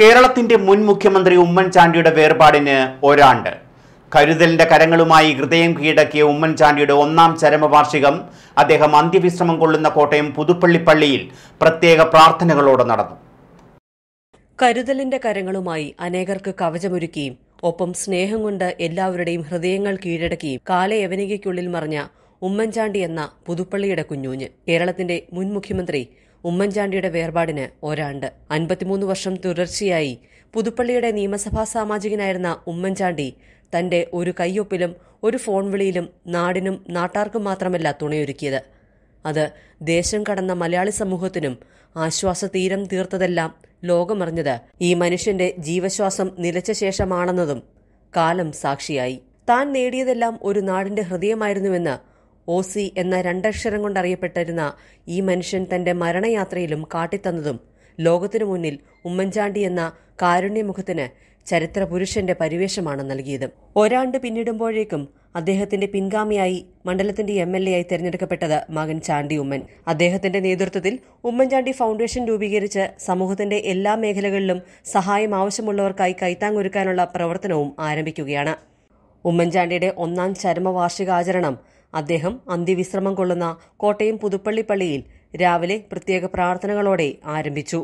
കേരളത്തിന്റെ മുൻ മുഖ്യമന്ത്രി ഉമ്മൻചാണ്ടിയുടെ വേർപാടിന് ഒരാണ്ട് കരുതലിന്റെ കരങ്ങളുമായി ഹൃദയം കീഴടക്കിയ ഉമ്മൻചാണ്ടിയുടെ ഒന്നാം ചരമവാർഷികം അദ്ദേഹം അന്ത്യവിശ്രമം കൊള്ളുന്ന കോട്ടയം പുതുപ്പള്ളി പള്ളിയിൽ പ്രത്യേക പ്രാർത്ഥനകളോടെ നടന്നു കരുതലിന്റെ കരങ്ങളുമായി അനേകർക്ക് കവചമൊരുക്കിയും ഒപ്പം സ്നേഹം കൊണ്ട് എല്ലാവരുടെയും ഹൃദയങ്ങൾ കീഴടക്കിയും കാലയവനികയ്ക്കുള്ളിൽ മറിഞ്ഞ ഉമ്മൻചാണ്ടി എന്ന പുതുപ്പള്ളിയുടെ കുഞ്ഞൂഞ്ഞ് കേരളത്തിന്റെ മുൻ മുഖ്യമന്ത്രി ഉമ്മൻചാണ്ടിയുടെ വേർപാടിന് ഒരാണ്ട് അൻപത്തിമൂന്ന് വർഷം തുടർച്ചയായി പുതുപ്പള്ളിയുടെ നിയമസഭാ സാമാജികനായിരുന്ന ഉമ്മൻചാണ്ടി തന്റെ ഒരു കയ്യൊപ്പിലും ഒരു ഫോൺ വിളിയിലും നാടിനും നാട്ടാർക്കും മാത്രമല്ല തുണയൊരുക്കിയത് അത് ദേശം കടന്ന മലയാളി സമൂഹത്തിനും ആശ്വാസ തീരം തീർത്തതെല്ലാം ലോകമറിഞ്ഞത് ഈ മനുഷ്യന്റെ ജീവശ്വാസം നിലച്ച ശേഷമാണെന്നതും കാലം സാക്ഷിയായി താൻ നേടിയതെല്ലാം ഒരു നാടിന്റെ ഹൃദയമായിരുന്നുവെന്ന് ഓസി എന്ന രണ്ടക്ഷരം കൊണ്ടറിയപ്പെട്ടിരുന്ന ഈ മനുഷ്യൻ തന്റെ മരണയാത്രയിലും കാട്ടിത്തന്നതും ലോകത്തിനു മുന്നിൽ ഉമ്മൻചാണ്ടി എന്ന കാരുണ്യമുഖത്തിന് ചരിത്ര പുരുഷന്റെ പരിവേഷമാണ് നൽകിയത് ഒരാണ്ട് പിന്നിടുമ്പോഴേക്കും അദ്ദേഹത്തിന്റെ പിൻഗാമിയായി മണ്ഡലത്തിന്റെ എം എൽ എ ആയി തെരഞ്ഞെടുക്കപ്പെട്ടത് മകൻ ചാണ്ടി ഉമ്മൻ അദ്ദേഹത്തിന്റെ നേതൃത്വത്തിൽ ഉമ്മൻചാണ്ടി ഫൗണ്ടേഷൻ രൂപീകരിച്ച് സമൂഹത്തിന്റെ എല്ലാ മേഖലകളിലും സഹായം ആവശ്യമുള്ളവർക്കായി കൈത്താങ്ങൊരുക്കാനുള്ള പ്രവർത്തനവും ആരംഭിക്കുകയാണ് ഉമ്മൻചാണ്ടിയുടെ ഒന്നാം ചരമവാർഷികാചരണം അദ്ദേഹം അന്ത്യവിശ്രമം കൊള്ളുന്ന കോട്ടയം പുതുപ്പള്ളി പള്ളിയിൽ രാവിലെ പ്രത്യേക പ്രാർത്ഥനകളോടെ ആരംഭിച്ചു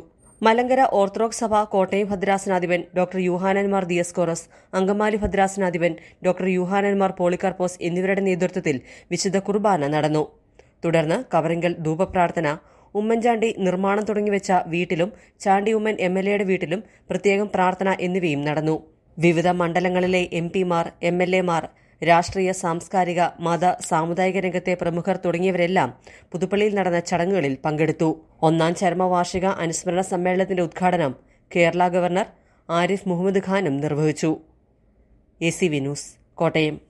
മലങ്കര ഓർത്തഡോക്സ് സഭ കോട്ടയം ഭദ്രാസനാധിപൻ ഡോക്ടർ യുഹാനന്മാർ ദിയസ്കോറസ് അങ്കമാലി ഭദ്രാസനാധിപൻ ഡോക്ടർ യുഹാനന്മാർ പോളികാർപ്പോസ് എന്നിവരുടെ നേതൃത്വത്തിൽ വിശുദ്ധ കുർബാന നടന്നു തുടർന്ന് കവറിങ്കൽ ധൂപപ്രാർത്ഥന ഉമ്മൻചാണ്ടി നിർമ്മാണം തുടങ്ങിവെച്ച വീട്ടിലും ചാണ്ടി ഉമ്മൻ എം എൽ എയുടെ വീട്ടിലും പ്രത്യേകം പ്രാർത്ഥന എന്നിവയും നടന്നു വിവിധ മണ്ഡലങ്ങളിലെ എം പിമാർ എം എൽ എമാർ രാഷ്ട്രീയ സാംസ്കാരിക മത സാമുദായിക രംഗത്തെ പ്രമുഖർ തുടങ്ങിയവരെല്ലാം പുതുപ്പള്ളിയിൽ നടന്ന ചടങ്ങുകളിൽ പങ്കെടുത്തു ഒന്നാം ചരമവാർഷിക അനുസ്മരണ സമ്മേളനത്തിന്റെ ഉദ്ഘാടനം കേരള ഗവർണർ ആരിഫ് മുഹമ്മദ് ഖാനും നിർവഹിച്ചു എ സി ന്യൂസ് കോട്ടയം